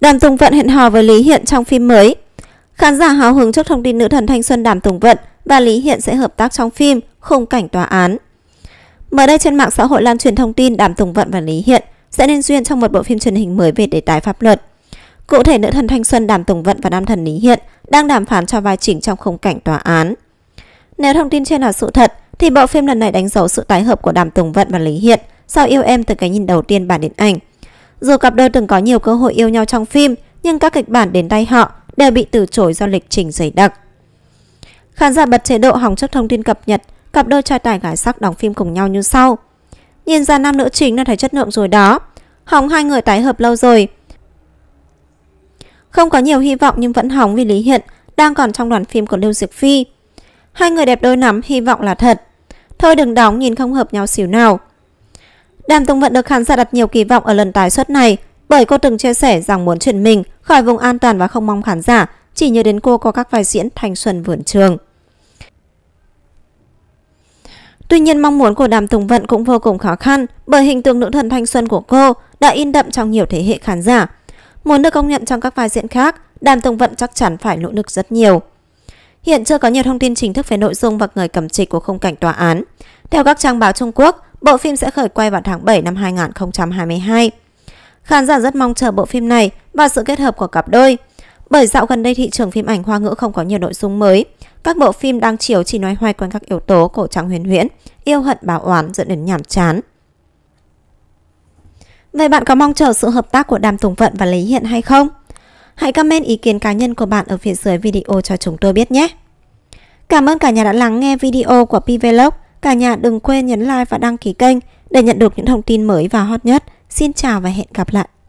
Đàm Tùng Vận hẹn hò với Lý Hiện trong phim mới. Khán giả hào hứng trước thông tin nữ thần thanh xuân Đàm Tùng Vận và Lý Hiện sẽ hợp tác trong phim Khung cảnh tòa án. Mới đây trên mạng xã hội lan truyền thông tin Đàm Tùng Vận và Lý Hiện sẽ nên duyên trong một bộ phim truyền hình mới về đề tài pháp luật. Cụ thể nữ thần thanh xuân Đàm Tùng Vận và nam thần Lý Hiện đang đàm phán cho vai chính trong khung cảnh tòa án. Nếu thông tin trên là sự thật thì bộ phim lần này đánh dấu sự tái hợp của Đàm Tùng Vận và Lý Hiện sau yêu em từ cái nhìn đầu tiên bản điện ảnh – dù cặp đôi từng có nhiều cơ hội yêu nhau trong phim, nhưng các kịch bản đến tay họ đều bị từ chối do lịch trình dày đặc. Khán giả bật chế độ hỏng chấp thông tin cập nhật, cặp đôi trai tài gái sắc đóng phim cùng nhau như sau. Nhìn ra nam nữ chính đã thấy chất lượng rồi đó, hỏng hai người tái hợp lâu rồi. Không có nhiều hy vọng nhưng vẫn hỏng vì Lý Hiện đang còn trong đoàn phim của Lưu Diệc Phi. Hai người đẹp đôi nắm hy vọng là thật. Thôi đừng đóng nhìn không hợp nhau xỉu nào. Đàm Tùng Vận được khán giả đặt nhiều kỳ vọng ở lần tái xuất này bởi cô từng chia sẻ rằng muốn chuyển mình khỏi vùng an toàn và không mong khán giả chỉ nhớ đến cô có các vai diễn thanh xuân vườn trường. Tuy nhiên mong muốn của Đàm Tùng Vận cũng vô cùng khó khăn bởi hình tượng nữ thần thanh xuân của cô đã in đậm trong nhiều thế hệ khán giả. Muốn được công nhận trong các vai diễn khác, Đàm Tùng Vận chắc chắn phải nỗ lực rất nhiều. Hiện chưa có nhiều thông tin chính thức về nội dung và người cầm trịch của khung cảnh tòa án. Theo các trang báo Trung Quốc, Bộ phim sẽ khởi quay vào tháng 7 năm 2022. Khán giả rất mong chờ bộ phim này và sự kết hợp của cặp đôi. Bởi dạo gần đây thị trường phim ảnh hoa ngữ không có nhiều nội dung mới, các bộ phim đang chiếu chỉ nói hoay quanh các yếu tố cổ trang huyền huyễn, yêu hận bảo oán dẫn đến nhàm chán. Vậy bạn có mong chờ sự hợp tác của Đàm Tùng Vận và Lý Hiện hay không? Hãy comment ý kiến cá nhân của bạn ở phía dưới video cho chúng tôi biết nhé! Cảm ơn cả nhà đã lắng nghe video của PVlog. Cả nhà đừng quên nhấn like và đăng ký kênh để nhận được những thông tin mới và hot nhất. Xin chào và hẹn gặp lại!